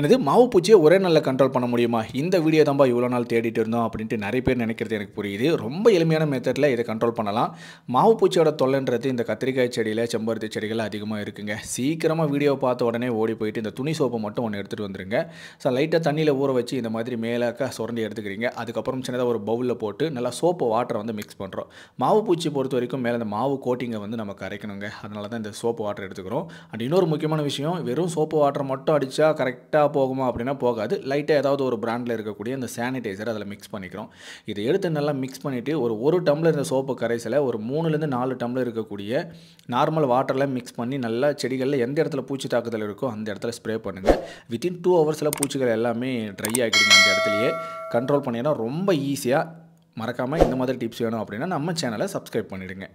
எனது மாவு பூச்சியை ஒரே நாளில் கண்ட்ரோல் பண்ண முடியுமா இந்த வீடியோ தான்பா இவ்வளோ நாள் தேடிட்டு இருந்தோம் அப்படின்ட்டு நிறைய பேர் நினைக்கிறது எனக்கு புரியுது ரொம்ப எளிமையான மெத்தடில் இதை கண்ட்ரோல் பண்ணலாம் மாவு பூச்சியோட தொல்லைன்றது இந்த கத்திரிக்காய் செடியில் செம்பருத்தி செடிகள் அதிகமாக இருக்குங்க சீக்கிரமாக வீடியோ பார்த்த உடனே ஓடி போயிட்டு இந்த துணி சோப்பை மட்டும் ஒன்று எடுத்துகிட்டு வந்துருங்க ஸோ லைட்டாக தண்ணியில் ஊற வச்சு இந்த மாதிரி மேலாக்க சுரண்டி எடுத்துக்கிறீங்க அதுக்கப்புறம் சின்னதாக ஒரு பவுலில் போட்டு நல்லா சோப்பு வாட்டரை வந்து மிக்ஸ் பண்ணுறோம் மாவு பூச்சி பொறுத்த வரைக்கும் மேலே இந்த மாவு கோட்டிங்கை வந்து நம்ம கரைக்கணுங்க அதனால தான் இந்த சோப்பு வாட்டர் எடுத்துக்கிறோம் அண்ட் இன்னொரு முக்கியமான விஷயம் வெறும் சோப்பு வாட்டர் மட்டும் அடித்தா கரெக்டாக ஃபுல்லாக போகுமா அப்படின்னா போகாது லைட்டாக ஏதாவது ஒரு பிராண்டில் இருக்கக்கூடிய இந்த சானிடைசர் அதில் மிக்ஸ் பண்ணிக்கிறோம் இதை எடுத்து நல்லா மிக்ஸ் பண்ணிவிட்டு ஒரு ஒரு டம்ளர் இந்த சோப்பு கரைசில் ஒரு மூணுலேருந்து நாலு டம்ளர் இருக்கக்கூடிய நார்மல் வாட்டரில் மிக்ஸ் பண்ணி நல்லா செடிகளில் எந்த இடத்துல பூச்சி தாக்குதல் இருக்கோ அந்த இடத்துல ஸ்ப்ரே பண்ணுங்கள் வித்தின் டூ ஹவர்ஸில் பூச்சிகள் எல்லாமே ட்ரை ஆகிடுங்க அந்த இடத்துலையே கண்ட்ரோல் பண்ணிங்கன்னா ரொம்ப ஈஸியாக மறக்காமல் இந்த மாதிரி டிப்ஸ் வேணும் அப்படின்னா நம்ம சேனலை சப்ஸ்கிரைப் பண்ணிவிடுங்க